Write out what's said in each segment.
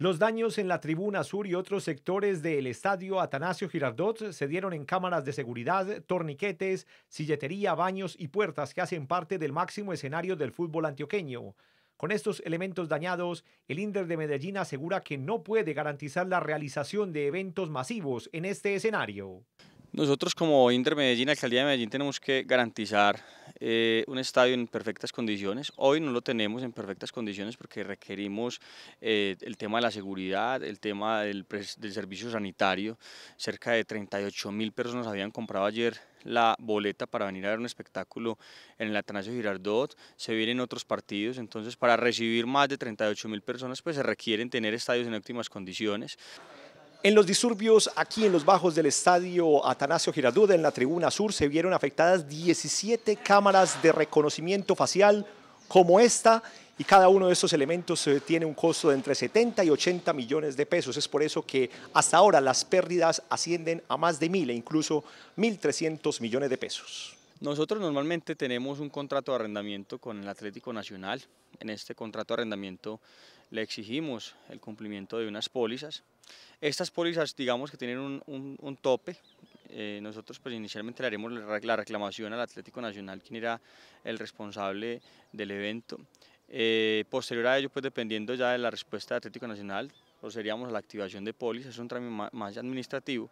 Los daños en la tribuna sur y otros sectores del estadio Atanasio Girardot se dieron en cámaras de seguridad, torniquetes, silletería, baños y puertas que hacen parte del máximo escenario del fútbol antioqueño. Con estos elementos dañados, el INDER de Medellín asegura que no puede garantizar la realización de eventos masivos en este escenario. Nosotros como INDER Medellín, Alcaldía de Medellín, tenemos que garantizar eh, un estadio en perfectas condiciones. Hoy no lo tenemos en perfectas condiciones porque requerimos eh, el tema de la seguridad, el tema del, del servicio sanitario. Cerca de 38 mil personas habían comprado ayer la boleta para venir a ver un espectáculo en el Atanasio Girardot, se vienen otros partidos, entonces para recibir más de 38.000 mil personas pues se requieren tener estadios en óptimas condiciones. En los disturbios aquí en los bajos del estadio Atanasio Girardot, en la tribuna sur, se vieron afectadas 17 cámaras de reconocimiento facial como esta y cada uno de estos elementos eh, tiene un costo de entre 70 y 80 millones de pesos. Es por eso que hasta ahora las pérdidas ascienden a más de 1.000 e incluso 1.300 millones de pesos. Nosotros normalmente tenemos un contrato de arrendamiento con el Atlético Nacional. En este contrato de arrendamiento le exigimos el cumplimiento de unas pólizas. Estas pólizas, digamos que tienen un, tope. Eh, nosotros pues inicialmente le haremos la reclamación al Atlético Nacional, quien era el responsable del evento. Eh, posterior a ello, pues dependiendo ya de la respuesta del Atlético Nacional, procederíamos a la activación de pólizas, es un trámite más administrativo,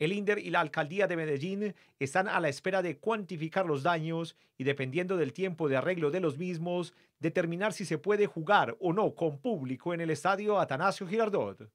el INDER y la Alcaldía de Medellín están a la espera de cuantificar los daños y dependiendo del tiempo de arreglo de los mismos, determinar si se puede jugar o no con público en el estadio Atanasio Girardot.